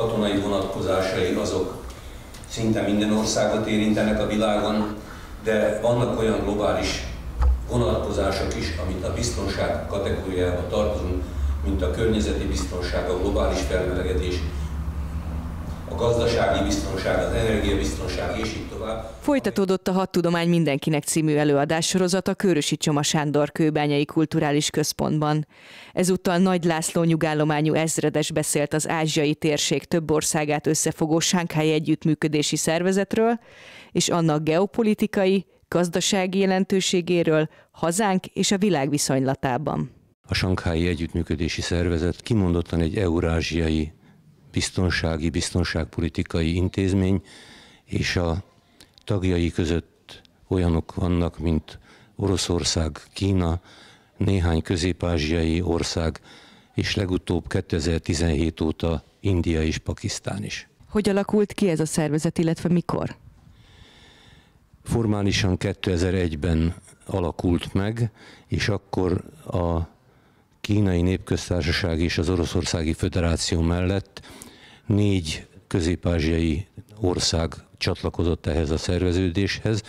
katonai vonatkozásai azok szinte minden országot érintenek a világon, de vannak olyan globális vonatkozások is, amit a biztonság kategóriába tartozunk, mint a környezeti biztonság, a globális felmelegedés, a gazdasági biztonság, az energiabiztonság, és így tovább. Folytatódott a Hat Tudomány Mindenkinek című előadássorozat a Körösi Csoma Sándor Kőbányai Kulturális Központban. Ezúttal Nagy László nyugállományú ezredes beszélt az ázsiai térség több országát összefogó Sánkhely Együttműködési Szervezetről, és annak geopolitikai, gazdasági jelentőségéről hazánk és a világ viszonylatában. A Sankhái Együttműködési Szervezet kimondottan egy eurázsiai biztonsági, biztonságpolitikai intézmény, és a tagjai között olyanok vannak, mint Oroszország, Kína, néhány közép-ázsiai ország, és legutóbb 2017 óta India és Pakisztán is. Hogy alakult ki ez a szervezet, illetve mikor? Formálisan 2001-ben alakult meg, és akkor a kínai népköztársaság és az Oroszországi Föderáció mellett négy közép-ázsiai ország csatlakozott ehhez a szerveződéshez,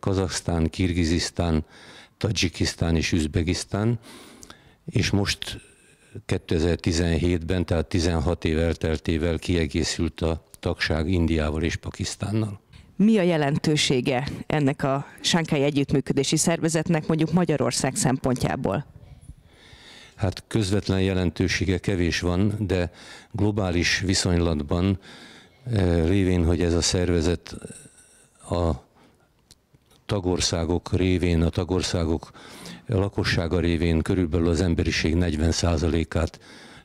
Kazaksztán, Kirgizisztán, Tadzsikisztán és Üzbegisztán, és most 2017-ben, tehát 16 év elteltével kiegészült a tagság Indiával és Pakisztánnal. Mi a jelentősége ennek a Sánkály Együttműködési Szervezetnek mondjuk Magyarország szempontjából? hát közvetlen jelentősége kevés van, de globális viszonylatban eh, révén, hogy ez a szervezet a tagországok révén, a tagországok lakossága révén körülbelül az emberiség 40%-át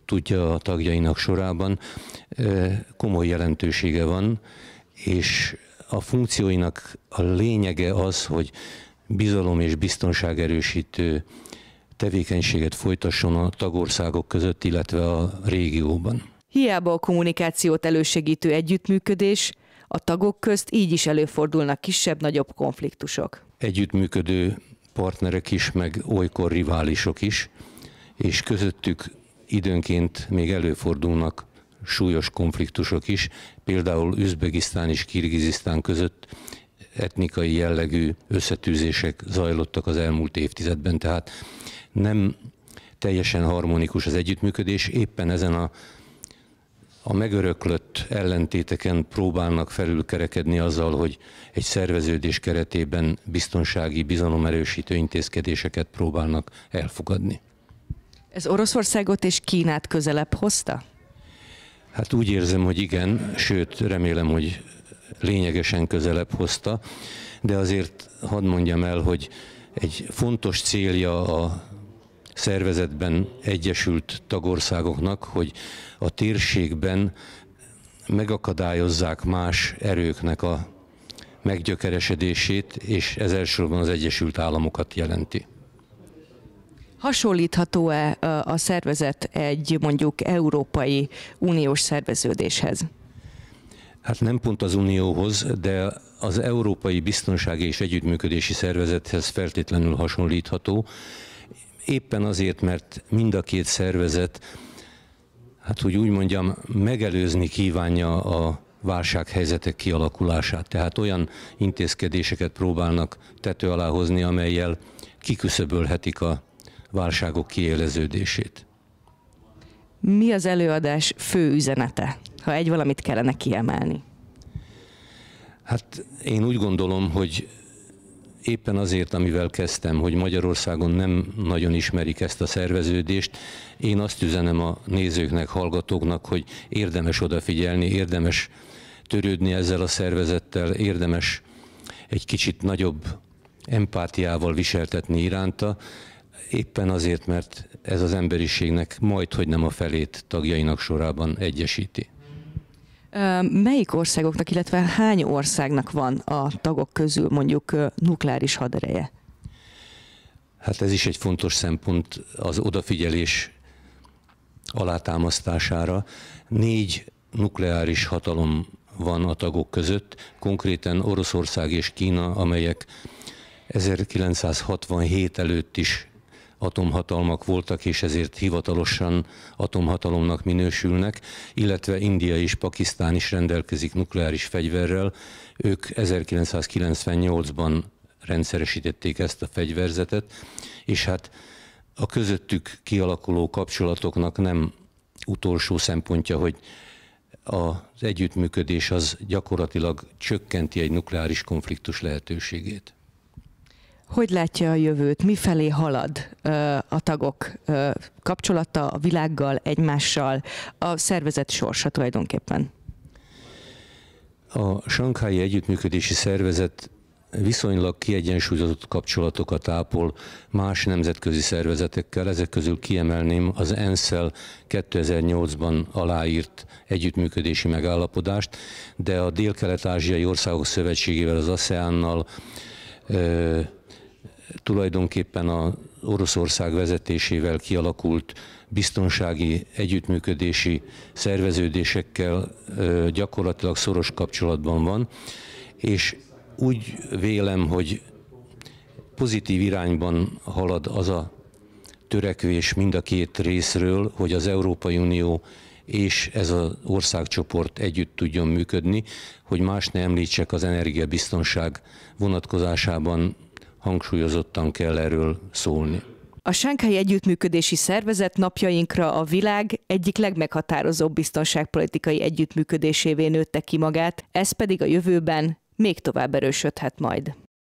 tudja a tagjainak sorában, eh, komoly jelentősége van, és a funkcióinak a lényege az, hogy bizalom és biztonság erősítő tevékenységet folytasson a tagországok között, illetve a régióban. Hiába a kommunikációt elősegítő együttműködés, a tagok közt így is előfordulnak kisebb-nagyobb konfliktusok. Együttműködő partnerek is, meg olykor riválisok is, és közöttük időnként még előfordulnak súlyos konfliktusok is, például Üzbegisztán és Kirgizisztán között etnikai jellegű összetűzések zajlottak az elmúlt évtizedben, tehát nem teljesen harmonikus az együttműködés, éppen ezen a, a megöröklött ellentéteken próbálnak felülkerekedni azzal, hogy egy szerveződés keretében biztonsági, bizalomerősítő intézkedéseket próbálnak elfogadni. Ez Oroszországot és Kínát közelebb hozta? Hát úgy érzem, hogy igen, sőt remélem, hogy lényegesen közelebb hozta, de azért hadd mondjam el, hogy egy fontos célja a szervezetben egyesült tagországoknak, hogy a térségben megakadályozzák más erőknek a meggyökeresedését, és ez elsősorban az Egyesült Államokat jelenti. Hasonlítható-e a szervezet egy mondjuk európai uniós szerveződéshez? Hát nem pont az Unióhoz, de az Európai Biztonsági és Együttműködési Szervezethez feltétlenül hasonlítható. Éppen azért, mert mind a két szervezet, hát hogy úgy mondjam, megelőzni kívánja a válsághelyzetek kialakulását. Tehát olyan intézkedéseket próbálnak tető alá hozni, amelyel kiküszöbölhetik a válságok kiéleződését. Mi az előadás fő üzenete? ha egy valamit kellene kiemelni? Hát én úgy gondolom, hogy éppen azért, amivel kezdtem, hogy Magyarországon nem nagyon ismerik ezt a szerveződést, én azt üzenem a nézőknek, hallgatóknak, hogy érdemes odafigyelni, érdemes törődni ezzel a szervezettel, érdemes egy kicsit nagyobb empátiával viseltetni iránta, éppen azért, mert ez az emberiségnek majd, hogy nem a felét tagjainak sorában egyesíti. Melyik országoknak, illetve hány országnak van a tagok közül mondjuk nukleáris hadereje? Hát ez is egy fontos szempont az odafigyelés alátámasztására. Négy nukleáris hatalom van a tagok között, konkrétan Oroszország és Kína, amelyek 1967 előtt is atomhatalmak voltak, és ezért hivatalosan atomhatalomnak minősülnek, illetve India és Pakisztán is rendelkezik nukleáris fegyverrel. Ők 1998-ban rendszeresítették ezt a fegyverzetet, és hát a közöttük kialakuló kapcsolatoknak nem utolsó szempontja, hogy az együttműködés az gyakorlatilag csökkenti egy nukleáris konfliktus lehetőségét. Hogy látja a jövőt? Mifelé halad a tagok kapcsolata a világgal, egymással, a szervezet sorsa tulajdonképpen? A Sankhái Együttműködési Szervezet viszonylag kiegyensúlyozott kapcsolatokat ápol más nemzetközi szervezetekkel. Ezek közül kiemelném az ensz 2008-ban aláírt együttműködési megállapodást, de a Dél-Kelet-Ázsiai Országok Szövetségével, az ASEAN-nal tulajdonképpen a Oroszország vezetésével kialakult biztonsági együttműködési szerveződésekkel gyakorlatilag szoros kapcsolatban van, és úgy vélem, hogy pozitív irányban halad az a törekvés mind a két részről, hogy az Európai Unió és ez az országcsoport együtt tudjon működni, hogy más ne említsek az energiabiztonság vonatkozásában hangsúlyozottan kell erről szólni. A Sánkhelyi Együttműködési Szervezet napjainkra a világ egyik legmeghatározóbb biztonságpolitikai együttműködésévé nőtte ki magát, ez pedig a jövőben még tovább erősödhet majd.